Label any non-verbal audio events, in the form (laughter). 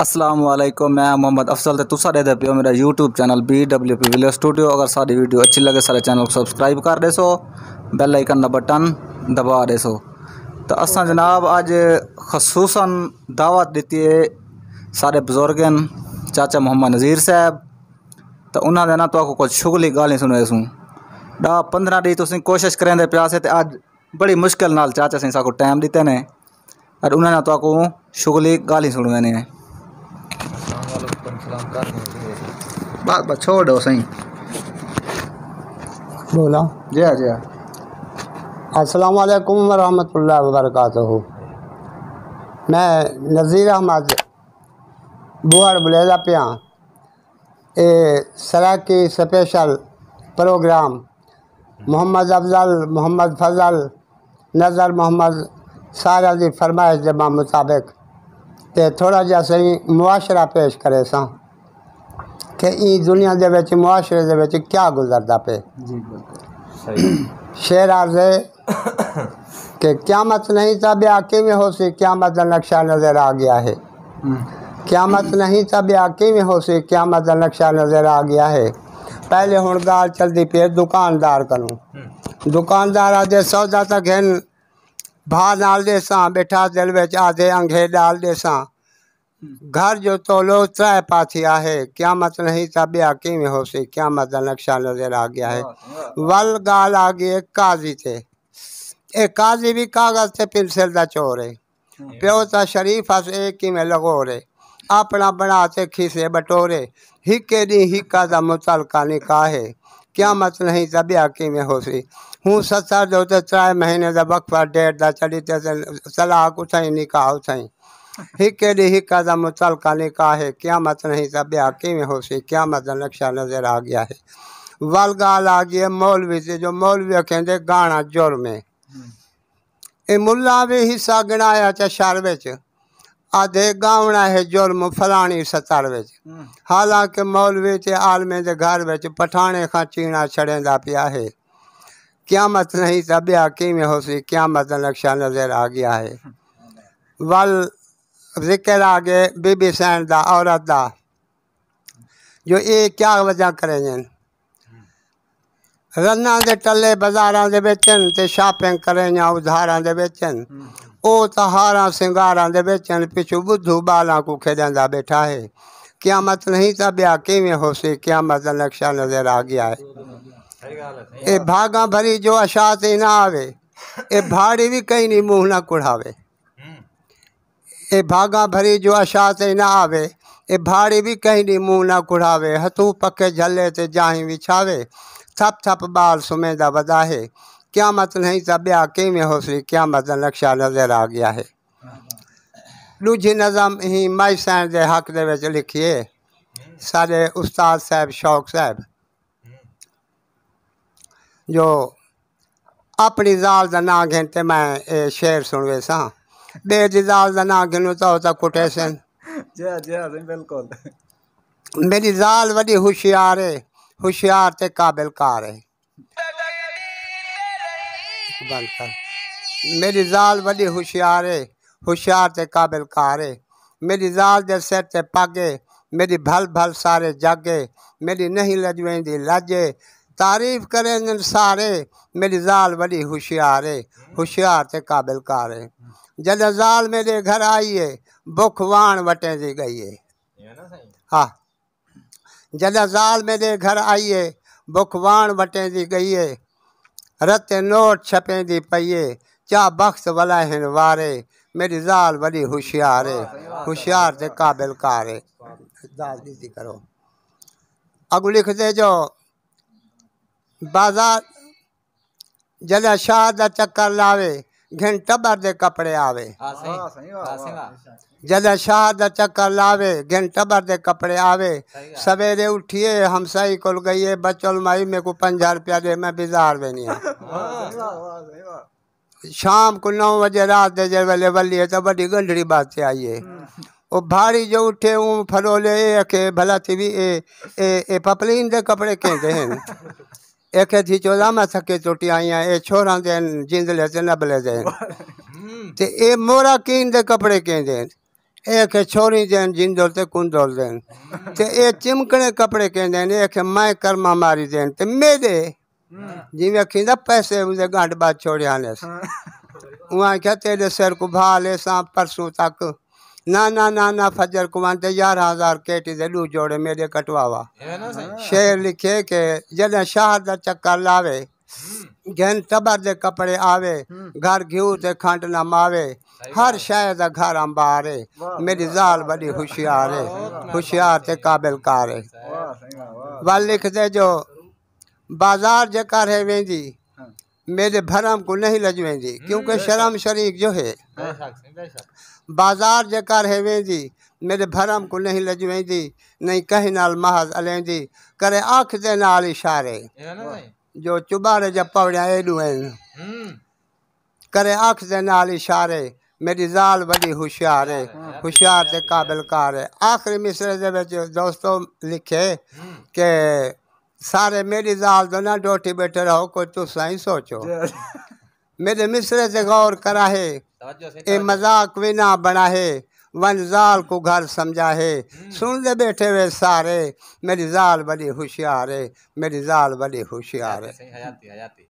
असलम मैं मोहम्मद अफसल तो तुसा देते पे मेरा YouTube channel B W P विलियर स्टूडियो अगर सारी वीडियो अच्छी लगे सारे चैनल को सब्सक्राइब कर दे सो बेल आइकन का बटन दबा दे सो तो अस जनाब अज खसूसन दावत दी है सारे हैं चाचा मोहम्मद नज़ीर साहब तो उन्होंने ना तो कुछ शुगली गाली सुने सू दा पंद्रह दिन तुम कोशिश करें प्यासे तो अज बड़ी मुश्किल नाल चाचा से साको टाइम दिते ने और उन्होंने तो शुगली गाली सुनवे ने बात बात छोड़ो सही बोला जी हाँ, जी हाँ। अस्सलाम वालेकुम वरहमतुल्लाह वबरकत मैं नज़ीर अहमद बुहर बुलेदा पिया ए सरा की स्पेशल प्रोग्राम मोहम्मद अफजल मोहम्मद फजल नज़र मोहम्मद सारा की फरमाइश के मुताबिक तो थोड़ा जहाँ सही मुआशरा पेश करे सा ਕਿ ਇਹ ਦੁਨੀਆ ਦੇ ਵਿੱਚ ਮੁਆਸ਼ਰੇ ਦੇ ਵਿੱਚ ਕੀ ਗੁਜ਼ਰਦਾ ਪਏ ਜੀ क्यामत नहीं था ब्या में हो से क्यामत नक्शा नज़र आ गया है हम्म। क्यामत नहीं था ब्याह में हो से क्यामत नक्शा नज़र आ गया है पहले हूँ गाल चलती पे दुकानदार करूँ हम्म। दुकानदार आज सौदा तक हैं भा नाल दे सा बैठा दिल बच्च आधे अंघे डाल दे सा ઘર જોતો લો ત્રાય પાછી આહે ક્યામત નહીં તબે કેવી હોશે ક્યામત નકશા નजर आ गया है वल गाल आ गई काजी थे एक काजी भी कागज से पेंसिल का चोर है प्यो तो शरीफ हस एक ही में लगो अपना बनाते खीसे बटोरे हिके दी हिका का मुतलका निकाह है मत नहीं तबे केवी होशी हूँ सत्तर जो त्रा महीने का वक्फा डेढ़ का चली सलाह उठाई निकाह उठाई हे केले ही कदम तलकाने का है क्या मत नहीं सब आके में हो से क्या मत नक्शा नजर आ गया है वल गाल आ गई मौलवी से जो मौलवी कहते गाना जुर्म में ए मुला भी हिस्सा गिनाया चा शर बिच आधे गावना है जुर्म फलानी सतर बिच हालांकि मौलवी ते आलमे दे घर बिच पठाने का चीना छड़ेंदा पिया है क्यामत नहीं तो बया किमें होसी क्यामत नक्शा नजर आ गया है वल जिक्र आ गए बीबी सैन का औरत का जो ये क्या वजह करेंगे रन्ना के टले बाजारा के बेचन तो शॉपिंग करें या उधारा के बेचन ओ तहारा सिंगारा के बेचन पिछू बुद्धू बाला को खेदा बैठा है क्यामत नहीं था बया किमें होसी क्यामत नक्शा नजर आ गया है ये भागा भरी जो अशा ही ना आवे ये भाड़ी भी कहीं नहीं मुँह ना कुड़ावे ए भागा भरी जो आशा ना आवे ए भाड़ी भी कहीं नी मुँह ना कुड़ावे हथू पके झले ते जाही विछावे थप थप बाल सुमेदा वधाहे क्या मत नहीं तब ब्या के में क्या मत नक्शा नज़र आ गया है लूझी नज़म ही माई सैन के हक के बच्चे लिखिए सारे उस्ताद साहब शौक साहब जो अपनी जाल का ना घिन मैं ये शेर सुनवे सा बेजिदालना गिनता होता कोटेशन जी जी बिल्कुल मेरी ज़ाल वॾी होशियार आहे होशियार ते काबिल कार आहे इक़बाल कर मेरी ज़ाल वॾी होशियार आहे होशियार ते काबिल कार आहे मेरी ज़ाल जे सिर ते पग मेरी भल भल सारे जागे मेरी नहीं लज वेंदी लज तारीफ़ करे सारे मेरी ज़ाल वॾी होशियार आहे होशियार ते काबिल कार आहे जाल मेरे घर आई है बुख वाण वटे जी गई है हाँ जाल मेरे घर आई है बुख वाण वटे जी गई है रत नोट छपे दी पइए चा बख्स वला हिन वारे मेरी जाल वली होशियार है होशियार से काबिल कार है करो अगू लिख दे जो बाजार जद शाह चक्कर लावे घंटा भर दे कपड़े आवे हाँ, हाँ, हाँ, जद शाह का चक्कर लावे घंटा भर दे कपड़े आवे सवेरे उठिए हमसाई कोल गई बचल माई मेरे को पंजा रुपया दे मैं बेजार में नहीं शाम को नौ बजे रात दे जब वेले वलिए तो बड़ी गंढड़ी बातें आइए वो भारी जो उठे वो फलोले के भला थी भी ए ए, ए पपलीन दे कपड़े कहते हैं (laughs) एक थी चौदह में थके टुटी आई हैं ये छोरा देन जिंदले से नबले देन हम्म। ते ये मोरा कीन दे कपड़े कीन देन एक छोरी देन जिंदोल ते कुंदोल देन हम्म। ते ये चिमकने कपड़े कीन देन एक मैं कर्मा मारी देन ते मेरे हम्म। जिमें खींदा पैसे उसे गांठ बात छोड़िया ने उहाँ क्या तेरे सर को भाले सा परसों तक ना ना ना ना फजर कुमार यार हज़ार केटी ते ॾू जोड़े मेॾे कटवावा शेर लिखे के जॾहिं शहर जा लावे घेन टबर जे कपड़े आवे हम्म। घर घ्यू ते खंड न मावे हर शइ घर अंबारे मेरी ज़ाल बड़ी होशियार है होशियार से क़ाबिल कार है वा लिख दे जो बाजार जे करे वेंदी हाँ। मेरे भरम को नहीं लज वेंदी हम्म, क्योंकि शर्म शरीक जो है बाजार जकार हेवें जी मेरे भरम को नहीं लज जी नहीं कहीं नाल महज अलें जी करे आँख दे नाल इशारे जो चुबारे ज पवड़िया एडू आहिनि हम्म। करे आँख दे नाल इशारे मेरी ज़ाल वॾी होशियार है होशियार से काबिलकार है आख़िरी मिसरे के विच दोस्तो लिखे हम्म। के सारे मेरी ज़ाल तो न डोटी बैठे रहो कोई तू सही सोचो मेरे मिसरे से गौर कराए ए मजाक भी ना बना वन जाल को घर समझा हम्म। सुन दे बैठे हुए सारे मेरी जाल बड़ी होशियार है मेरी जाल बड़ी होशियार है